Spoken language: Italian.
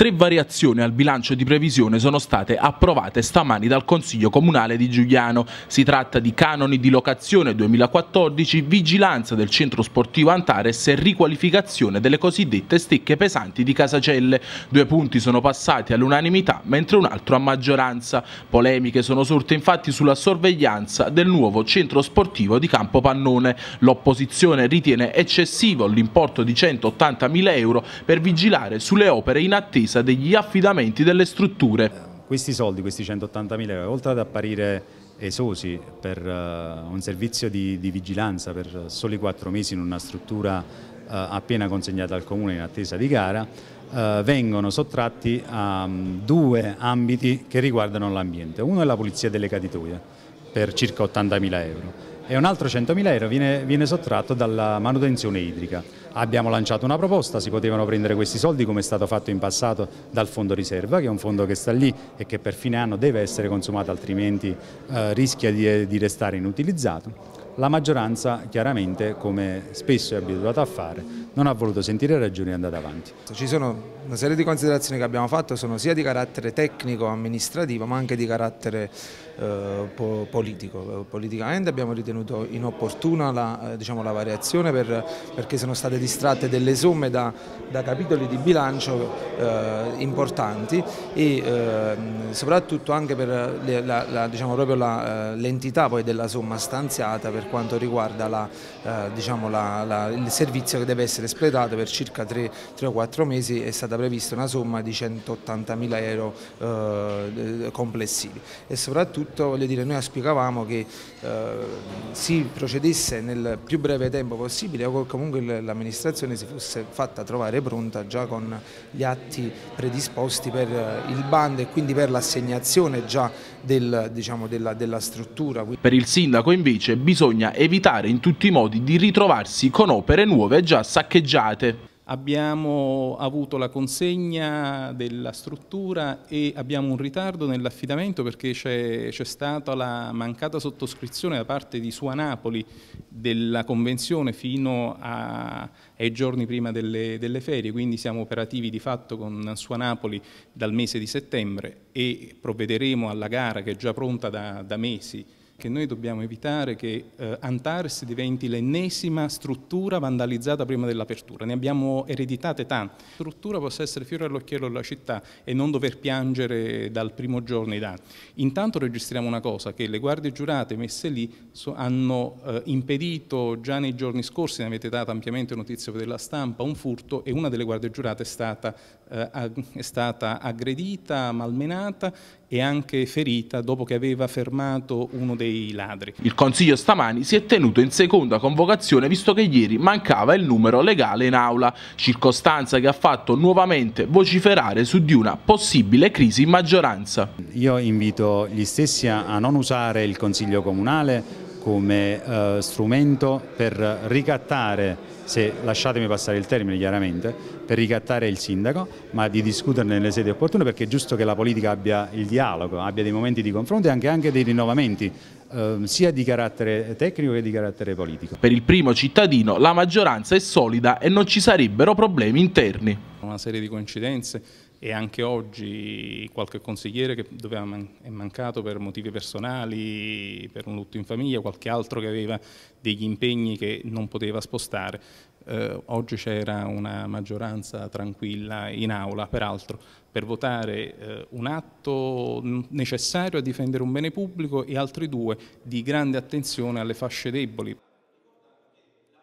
Tre variazioni al bilancio di previsione sono state approvate stamani dal Consiglio Comunale di Giuliano. Si tratta di canoni di locazione 2014, vigilanza del centro sportivo Antares e riqualificazione delle cosiddette stecche pesanti di Casacelle. Due punti sono passati all'unanimità, mentre un altro a maggioranza. Polemiche sono sorte infatti sulla sorveglianza del nuovo centro sportivo di Campo Pannone. L'opposizione ritiene eccessivo l'importo di 180.000 euro per vigilare sulle opere in attesa dell'ISA, degli affidamenti delle strutture. Eh, questi soldi, questi 180 mila euro, oltre ad apparire esosi per uh, un servizio di, di, vigilanza per soli quattro mesi in una struttura uh, appena consegnata al Comune in attesa di gara, uh, vengono sottratti a um, due ambiti che riguardano l'ambiente. Uno è la pulizia delle caditoie per circa 80 mila euro e un altro 100.000 euro viene, viene sottratto dalla manutenzione idrica. Abbiamo lanciato una proposta, si potevano prendere questi soldi come è stato fatto in passato dal fondo riserva, che è un fondo che sta lì e che per fine anno deve essere consumato altrimenti eh, rischia di, di restare inutilizzato la maggioranza chiaramente, come spesso è abituata a fare, non ha voluto sentire ragioni e è andata avanti. Ci sono una serie di considerazioni che abbiamo fatto, sono sia di carattere tecnico-amministrativo ma anche di carattere eh, po politico. Politicamente abbiamo ritenuto inopportuna la, eh, diciamo, la variazione per, perché sono state distratte delle somme da, da capitoli di bilancio eh, importanti e ehm, soprattutto anche per diciamo, eh, l'entità diciamo, della somma stanziata per quanto riguarda la, eh, diciamo la, la, il servizio che deve essere espletato per circa 3, 3, o 4 mesi è stata prevista una somma di 180 mila euro eh, eh, complessivi e soprattutto voglio dire, noi auspicavamo che eh, si procedesse nel più breve tempo possibile o comunque l'amministrazione si fosse fatta trovare pronta già con gli atti predisposti per eh, il bando e quindi per l'assegnazione già del, diciamo, della, della struttura. Per il sindaco invece bisogna bisogna evitare in tutti i modi di ritrovarsi con opere nuove già saccheggiate. Abbiamo avuto la consegna della struttura e abbiamo un ritardo nell'affidamento perché c'è stata la mancata sottoscrizione da parte di Sua Napoli della convenzione fino a, ai giorni prima delle, delle, ferie, quindi siamo operativi di fatto con Sua Napoli dal mese di settembre e provvederemo alla gara che è già pronta da, da mesi che noi dobbiamo evitare che eh, Antares diventi l'ennesima struttura vandalizzata prima dell'apertura. Ne abbiamo ereditate tante. La struttura possa essere fiore all'occhiello della città e non dover piangere dal primo giorno i danni. Intanto registriamo una cosa, che le guardie giurate messe lì so, hanno eh, impedito già nei giorni scorsi, ne avete dato ampiamente notizia della stampa, un furto e una delle guardie giurate è stata, eh, è stata aggredita, malmenata e anche ferita dopo che aveva fermato uno dei ladri. Il consiglio stamani si è tenuto in seconda convocazione visto che ieri mancava il numero legale in aula, circostanza che ha fatto nuovamente vociferare su di una possibile crisi in maggioranza. Io invito gli stessi a non usare il consiglio comunale come eh, strumento per ricattare, se lasciatemi passare il termine chiaramente, per ricattare il sindaco, ma di discuterne nelle sedi opportune perché è giusto che la politica abbia il dialogo, abbia dei momenti di confronto e anche, anche dei rinnovamenti ehm, sia di carattere tecnico che di carattere politico. Per il primo cittadino la maggioranza è solida e non ci sarebbero problemi interni. Una serie di coincidenze e anche oggi qualche consigliere che doveva man è mancato per motivi personali, per un lutto in famiglia, qualche altro che aveva degli impegni che non poteva spostare. Eh, oggi c'era una maggioranza tranquilla in aula, peraltro, per votare eh, un atto necessario a difendere un bene pubblico e altri due di grande attenzione alle fasce deboli.